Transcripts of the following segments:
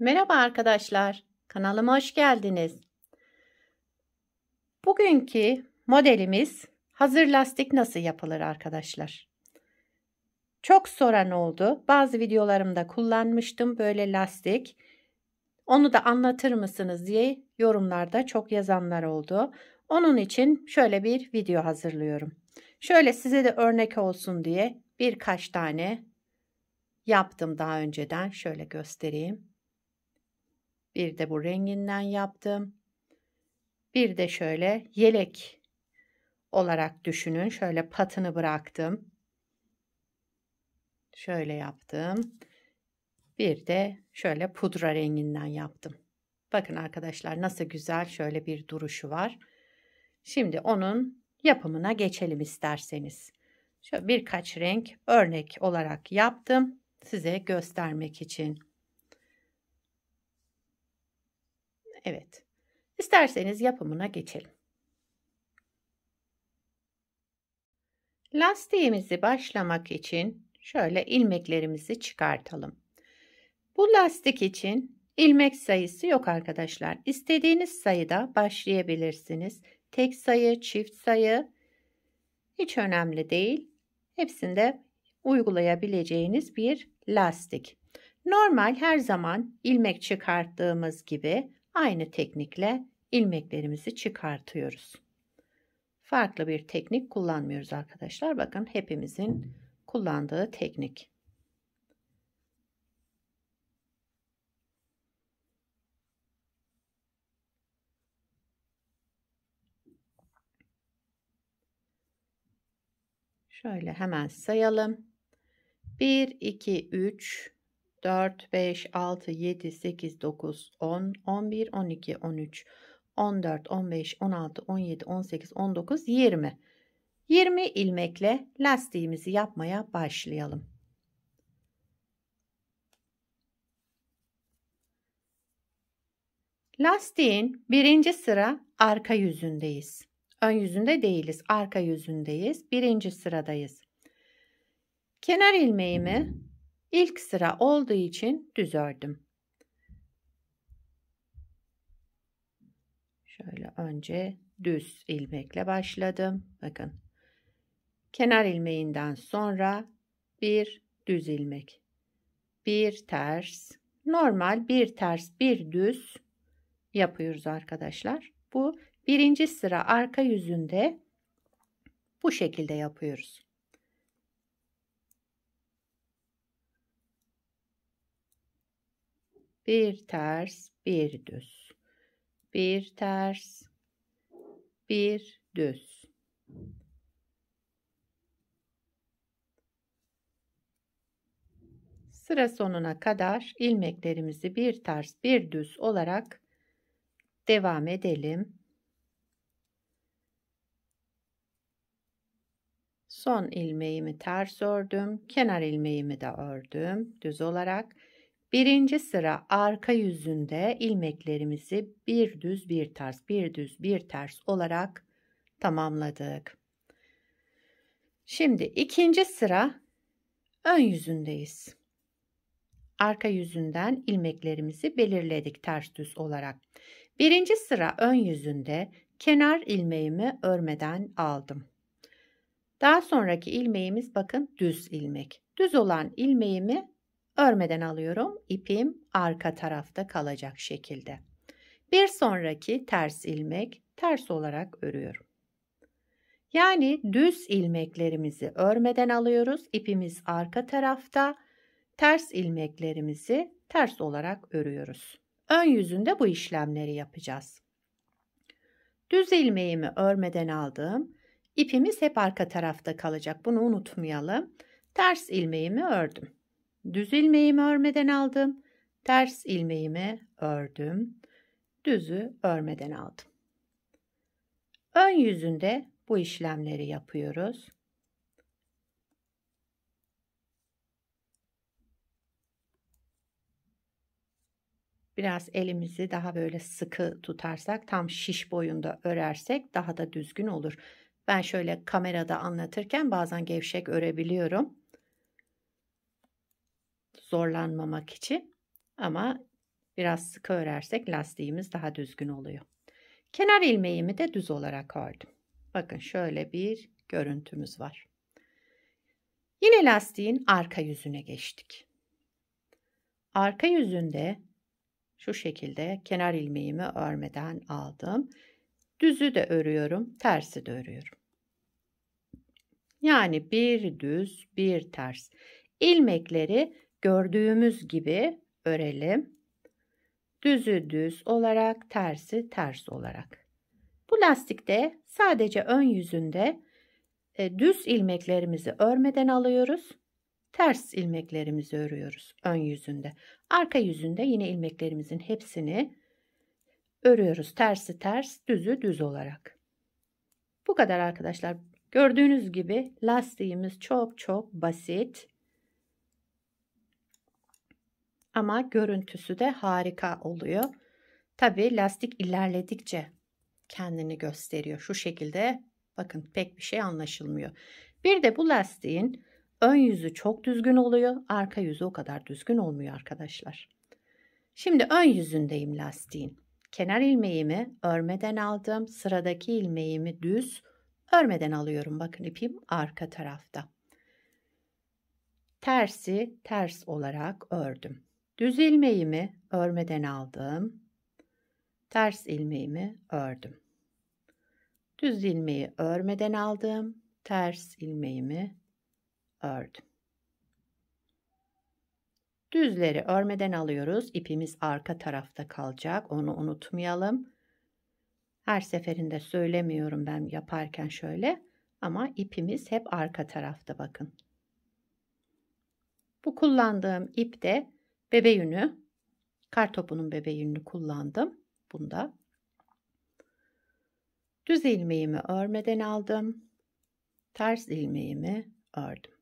Merhaba arkadaşlar, kanalıma hoş geldiniz. Bugünkü modelimiz hazır lastik nasıl yapılır arkadaşlar. Çok soran oldu. Bazı videolarımda kullanmıştım böyle lastik. Onu da anlatır mısınız diye yorumlarda çok yazanlar oldu. Onun için şöyle bir video hazırlıyorum. Şöyle size de örnek olsun diye birkaç tane yaptım daha önceden. Şöyle göstereyim. Bir de bu renginden yaptım. Bir de şöyle yelek olarak düşünün. Şöyle patını bıraktım. Şöyle yaptım. Bir de şöyle pudra renginden yaptım. Bakın arkadaşlar nasıl güzel şöyle bir duruşu var. Şimdi onun yapımına geçelim isterseniz. Şöyle birkaç renk örnek olarak yaptım size göstermek için. Evet. İsterseniz yapımına geçelim. Lastiğimizi başlamak için şöyle ilmeklerimizi çıkartalım. Bu lastik için ilmek sayısı yok arkadaşlar. İstediğiniz sayıda başlayabilirsiniz. Tek sayı, çift sayı hiç önemli değil. Hepsinde uygulayabileceğiniz bir lastik. Normal her zaman ilmek çıkarttığımız gibi Aynı teknikle ilmeklerimizi çıkartıyoruz. Farklı bir teknik kullanmıyoruz arkadaşlar. Bakın hepimizin kullandığı teknik. Şöyle hemen sayalım. 1, 2, 3, 4, 5, 6, 7, 8, 9, 10, 11, 12, 13, 14, 15, 16, 17, 18, 19, 20. 20 ilmekle lastiğimizi yapmaya başlayalım. Lastiğin birinci sıra arka yüzündeyiz. Ön yüzünde değiliz, arka yüzündeyiz. Birinci sıradayız. Kenar ilmeğimi İlk sıra olduğu için düz ördüm. Şöyle önce düz ilmekle başladım. Bakın. Kenar ilmeğinden sonra bir düz ilmek. Bir ters. Normal bir ters bir düz yapıyoruz arkadaşlar. Bu birinci sıra arka yüzünde bu şekilde yapıyoruz. bir ters, bir düz. Bir ters, bir düz. Sıra sonuna kadar ilmeklerimizi bir ters, bir düz olarak devam edelim. Son ilmeğimi ters ördüm, kenar ilmeğimi de ördüm düz olarak. Birinci sıra arka yüzünde ilmeklerimizi bir düz bir ters bir düz bir ters olarak tamamladık. Şimdi ikinci sıra ön yüzündeyiz. Arka yüzünden ilmeklerimizi belirledik ters düz olarak. Birinci sıra ön yüzünde kenar ilmeğimi örmeden aldım. Daha sonraki ilmeğimiz bakın düz ilmek. Düz olan ilmeğimi Örmeden alıyorum. ipim arka tarafta kalacak şekilde. Bir sonraki ters ilmek ters olarak örüyorum. Yani düz ilmeklerimizi örmeden alıyoruz. ipimiz arka tarafta. Ters ilmeklerimizi ters olarak örüyoruz. Ön yüzünde bu işlemleri yapacağız. Düz ilmeğimi örmeden aldım. ipimiz hep arka tarafta kalacak. Bunu unutmayalım. Ters ilmeğimi ördüm. Düz ilmeğimi örmeden aldım. Ters ilmeğimi ördüm. Düzü örmeden aldım. Ön yüzünde bu işlemleri yapıyoruz. Biraz elimizi daha böyle sıkı tutarsak, tam şiş boyunda örersek daha da düzgün olur. Ben şöyle kamerada anlatırken bazen gevşek örebiliyorum zorlanmamak için ama biraz sıkı örersek lastiğimiz daha düzgün oluyor. Kenar ilmeğimi de düz olarak ördüm. Bakın şöyle bir görüntümüz var. Yine lastiğin arka yüzüne geçtik. Arka yüzünde şu şekilde kenar ilmeğimi örmeden aldım. Düzü de örüyorum, tersi de örüyorum. Yani bir düz, bir ters. İlmekleri gördüğümüz gibi örelim. Düzü düz olarak, tersi ters olarak. Bu lastikte sadece ön yüzünde e, düz ilmeklerimizi örmeden alıyoruz. Ters ilmeklerimizi örüyoruz ön yüzünde. Arka yüzünde yine ilmeklerimizin hepsini örüyoruz. Tersi ters, düzü düz olarak. Bu kadar arkadaşlar. Gördüğünüz gibi lastiğimiz çok çok basit ama görüntüsü de harika oluyor. Tabi lastik ilerledikçe kendini gösteriyor. Şu şekilde bakın pek bir şey anlaşılmıyor. Bir de bu lastiğin ön yüzü çok düzgün oluyor. Arka yüzü o kadar düzgün olmuyor arkadaşlar. Şimdi ön yüzündeyim lastiğin. Kenar ilmeğimi örmeden aldım. Sıradaki ilmeğimi düz örmeden alıyorum. Bakın ipim arka tarafta. Tersi ters olarak ördüm. Düz ilmeğimi örmeden aldım. Ters ilmeğimi ördüm. Düz ilmeği örmeden aldım. Ters ilmeğimi ördüm. Düzleri örmeden alıyoruz. İpimiz arka tarafta kalacak. Onu unutmayalım. Her seferinde söylemiyorum ben yaparken şöyle. Ama ipimiz hep arka tarafta bakın. Bu kullandığım ip de bebe yünü, kar topunun bebe yününü kullandım bunda. Düz ilmeğimi örmeden aldım. Ters ilmeğimi ördüm.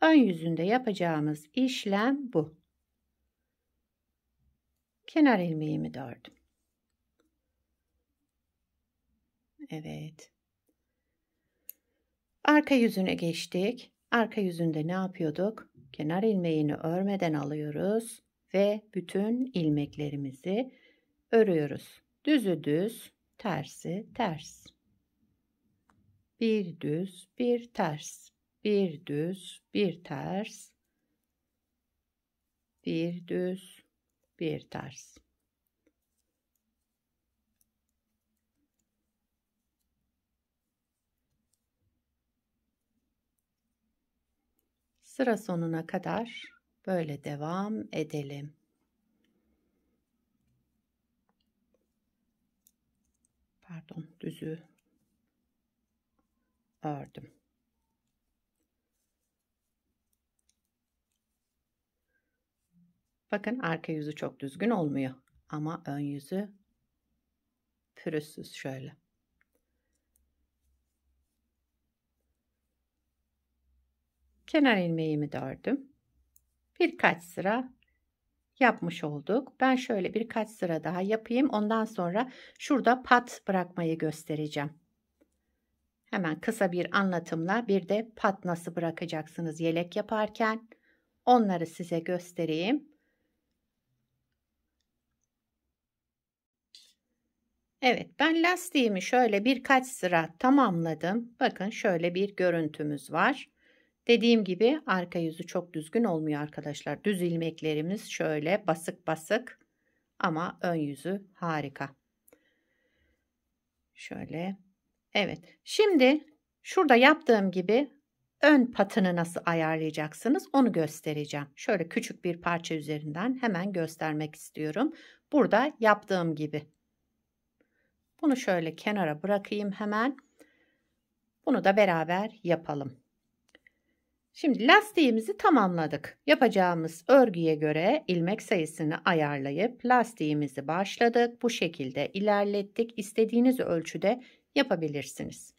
Ön yüzünde yapacağımız işlem bu. Kenar ilmeğimi de ördüm. Evet. Arka yüzüne geçtik. Arka yüzünde ne yapıyorduk? kenar ilmeğini örmeden alıyoruz ve bütün ilmeklerimizi örüyoruz. Düzü düz, tersi ters. Bir düz, bir ters. Bir düz, bir ters. Bir düz, bir ters. Sıra sonuna kadar böyle devam edelim. Pardon, düzü ördüm. Bakın arka yüzü çok düzgün olmuyor ama ön yüzü pürüzsüz şöyle. kenar ilmeğimi dördüm. Birkaç sıra yapmış olduk. Ben şöyle birkaç sıra daha yapayım. Ondan sonra şurada pat bırakmayı göstereceğim. Hemen kısa bir anlatımla bir de pat nasıl bırakacaksınız yelek yaparken onları size göstereyim. Evet ben lastiğimi şöyle birkaç sıra tamamladım. Bakın şöyle bir görüntümüz var. Dediğim gibi arka yüzü çok düzgün olmuyor arkadaşlar. Düz ilmeklerimiz şöyle basık basık ama ön yüzü harika. Şöyle. Evet. Şimdi şurada yaptığım gibi ön patını nasıl ayarlayacaksınız onu göstereceğim. Şöyle küçük bir parça üzerinden hemen göstermek istiyorum. Burada yaptığım gibi. Bunu şöyle kenara bırakayım hemen. Bunu da beraber yapalım. Şimdi lastiğimizi tamamladık. Yapacağımız örgüye göre ilmek sayısını ayarlayıp lastiğimizi başladık. Bu şekilde ilerlettik. İstediğiniz ölçüde yapabilirsiniz.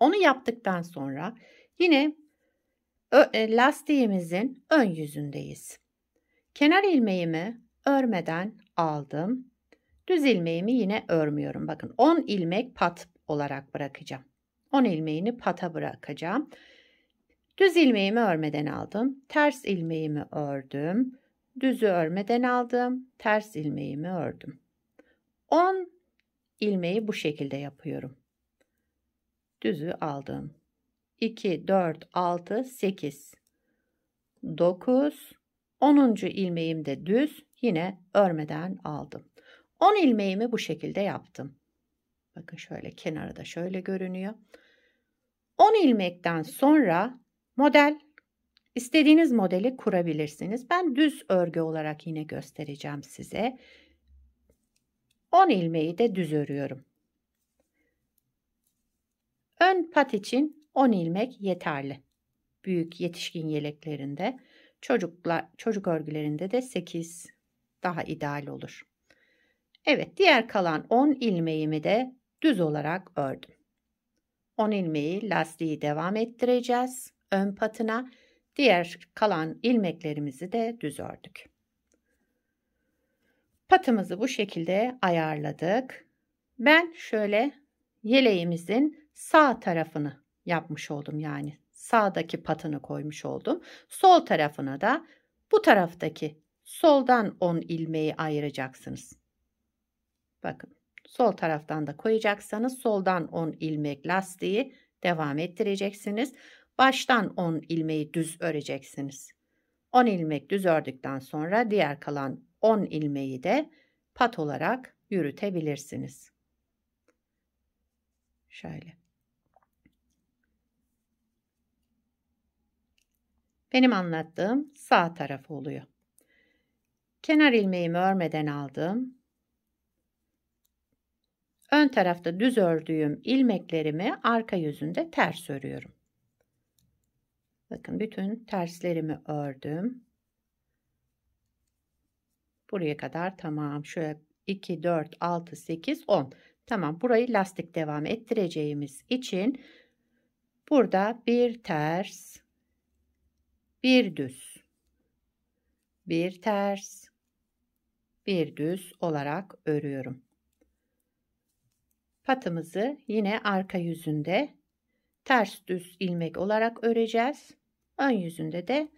Onu yaptıktan sonra yine e, lastiğimizin ön yüzündeyiz. Kenar ilmeğimi örmeden aldım. Düz ilmeğimi yine örmüyorum. Bakın 10 ilmek pat olarak bırakacağım. 10 ilmeğini pata bırakacağım. Düz ilmeğimi örmeden aldım. Ters ilmeğimi ördüm. Düzü örmeden aldım. Ters ilmeğimi ördüm. 10 ilmeği bu şekilde yapıyorum. Düzü aldım. 2, 4, 6, 8, 9, 10. ilmeğimde düz yine örmeden aldım. 10 ilmeğimi bu şekilde yaptım. Bakın şöyle kenarı da şöyle görünüyor. 10 ilmekten sonra Model, istediğiniz modeli kurabilirsiniz. Ben düz örgü olarak yine göstereceğim size. 10 ilmeği de düz örüyorum. Ön pat için 10 ilmek yeterli. Büyük yetişkin yeleklerinde, çocuklar, çocuk örgülerinde de 8 daha ideal olur. Evet, diğer kalan 10 ilmeğimi de düz olarak ördüm. 10 ilmeği lastiği devam ettireceğiz ön patına, diğer kalan ilmeklerimizi de düz ördük. Patımızı bu şekilde ayarladık. Ben şöyle yeleğimizin sağ tarafını yapmış oldum yani sağdaki patını koymuş oldum. Sol tarafına da bu taraftaki soldan 10 ilmeği ayıracaksınız. Bakın sol taraftan da koyacaksanız soldan 10 ilmek lastiği devam ettireceksiniz baştan 10 ilmeği düz öreceksiniz. 10 ilmek düz ördükten sonra diğer kalan 10 ilmeği de pat olarak yürütebilirsiniz. Şöyle. Benim anlattığım sağ tarafı oluyor. Kenar ilmeğimi örmeden aldım. Ön tarafta düz ördüğüm ilmeklerimi arka yüzünde ters örüyorum. Bakın bütün terslerimi ördüm. Buraya kadar tamam. Şöyle 2, 4, 6, 8, 10. Tamam burayı lastik devam ettireceğimiz için burada bir ters, bir düz, bir ters, bir düz olarak örüyorum. Patımızı yine arka yüzünde ters düz ilmek olarak öreceğiz. Ön yüzünde de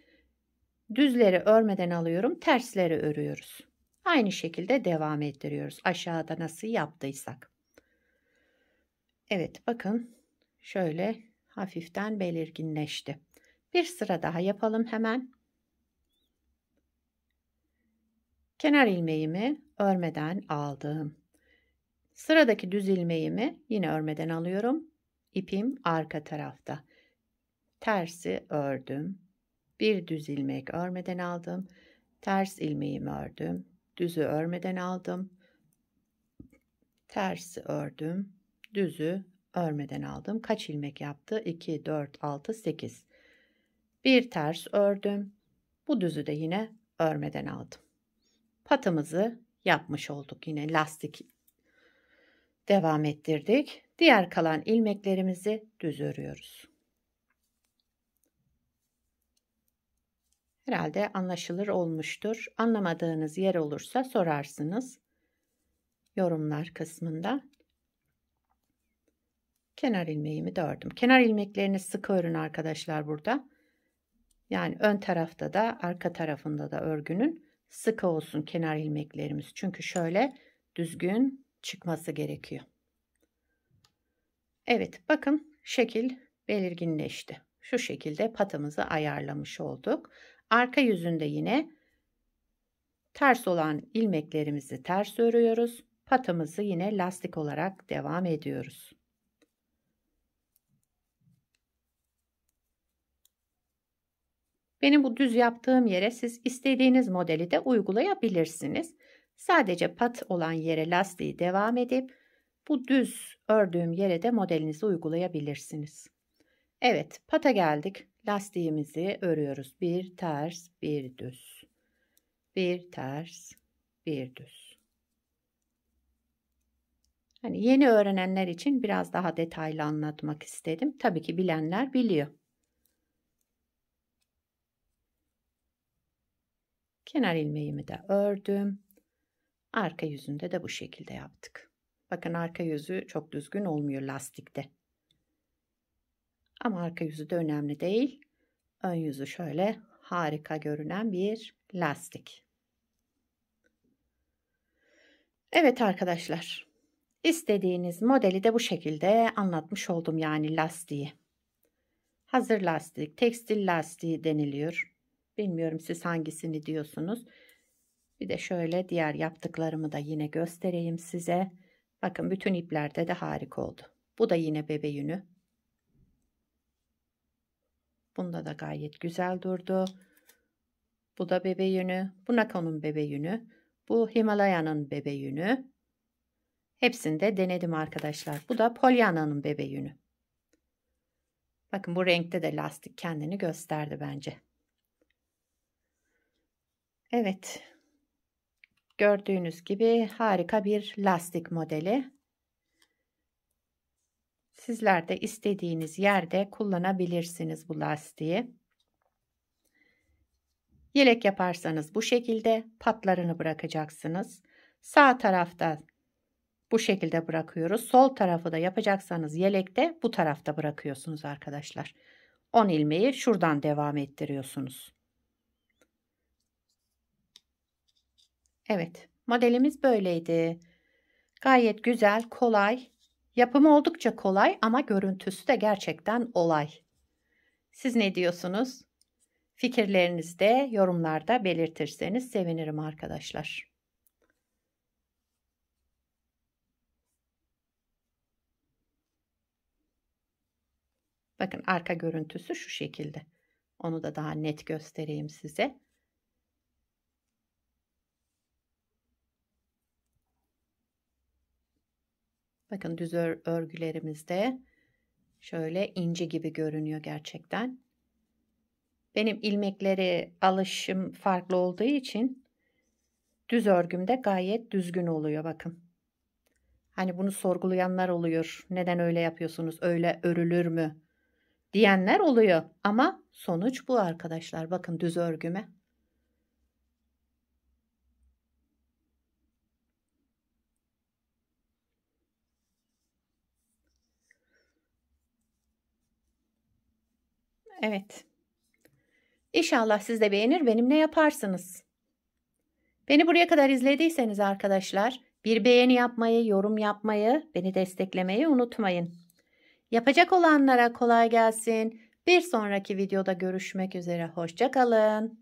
düzleri örmeden alıyorum. Tersleri örüyoruz. Aynı şekilde devam ettiriyoruz. Aşağıda nasıl yaptıysak. Evet bakın şöyle hafiften belirginleşti. Bir sıra daha yapalım hemen. Kenar ilmeğimi örmeden aldım. Sıradaki düz ilmeğimi yine örmeden alıyorum. İpim arka tarafta tersi ördüm. Bir düz ilmek örmeden aldım. Ters ilmeğimi ördüm. Düzü örmeden aldım. Tersi ördüm. Düzü örmeden aldım. Kaç ilmek yaptı? 2, 4, 6, 8. Bir ters ördüm. Bu düzü de yine örmeden aldım. Patımızı yapmış olduk. Yine lastik devam ettirdik. Diğer kalan ilmeklerimizi düz örüyoruz. Herhalde anlaşılır olmuştur. Anlamadığınız yer olursa sorarsınız. Yorumlar kısmında. Kenar ilmeğimi dördüm. Kenar ilmeklerini sıkı örün arkadaşlar burada. Yani ön tarafta da arka tarafında da örgünün sıkı olsun kenar ilmeklerimiz. Çünkü şöyle düzgün çıkması gerekiyor. Evet bakın şekil belirginleşti. Şu şekilde patımızı ayarlamış olduk. Arka yüzünde yine ters olan ilmeklerimizi ters örüyoruz. Patamızı yine lastik olarak devam ediyoruz. Benim bu düz yaptığım yere siz istediğiniz modeli de uygulayabilirsiniz. Sadece pat olan yere lastiği devam edip bu düz ördüğüm yere de modelinizi uygulayabilirsiniz. Evet, pata geldik lastiğimizi örüyoruz. Bir ters, bir düz. Bir ters, bir düz. Hani yeni öğrenenler için biraz daha detaylı anlatmak istedim. Tabii ki bilenler biliyor. Kenar ilmeğimi de ördüm. Arka yüzünde de bu şekilde yaptık. Bakın arka yüzü çok düzgün olmuyor lastikte. Ama arka yüzü de önemli değil. Ön yüzü şöyle harika görünen bir lastik. Evet arkadaşlar. İstediğiniz modeli de bu şekilde anlatmış oldum yani lastiği. Hazır lastik, tekstil lastiği deniliyor. Bilmiyorum siz hangisini diyorsunuz. Bir de şöyle diğer yaptıklarımı da yine göstereyim size. Bakın bütün iplerde de harika oldu. Bu da yine bebe yünü. Bunda da gayet güzel durdu. Bu da bebe yünü. Bu Nakon'un bebe yünü. Bu Himalaya'nın bebe yünü. Hepsini de denedim arkadaşlar. Bu da Polyana'nın bebe yünü. Bakın bu renkte de lastik kendini gösterdi bence. Evet. Gördüğünüz gibi harika bir lastik modeli. Sizler de istediğiniz yerde kullanabilirsiniz bu lastiği. Yelek yaparsanız bu şekilde patlarını bırakacaksınız. Sağ tarafta bu şekilde bırakıyoruz. Sol tarafı da yapacaksanız yelekte bu tarafta bırakıyorsunuz arkadaşlar. 10 ilmeği şuradan devam ettiriyorsunuz. Evet modelimiz böyleydi. Gayet güzel kolay Yapımı oldukça kolay ama görüntüsü de gerçekten olay. Siz ne diyorsunuz? Fikirlerinizi de yorumlarda belirtirseniz sevinirim arkadaşlar. Bakın arka görüntüsü şu şekilde. Onu da daha net göstereyim size. Bakın düz örgülerimizde şöyle ince gibi görünüyor gerçekten. Benim ilmekleri alışım farklı olduğu için düz örgümde gayet düzgün oluyor bakın. Hani bunu sorgulayanlar oluyor. Neden öyle yapıyorsunuz? Öyle örülür mü? diyenler oluyor. Ama sonuç bu arkadaşlar. Bakın düz örgüme. Evet. İnşallah siz de beğenir benimle yaparsınız. Beni buraya kadar izlediyseniz arkadaşlar bir beğeni yapmayı, yorum yapmayı, beni desteklemeyi unutmayın. Yapacak olanlara kolay gelsin. Bir sonraki videoda görüşmek üzere. Hoşçakalın.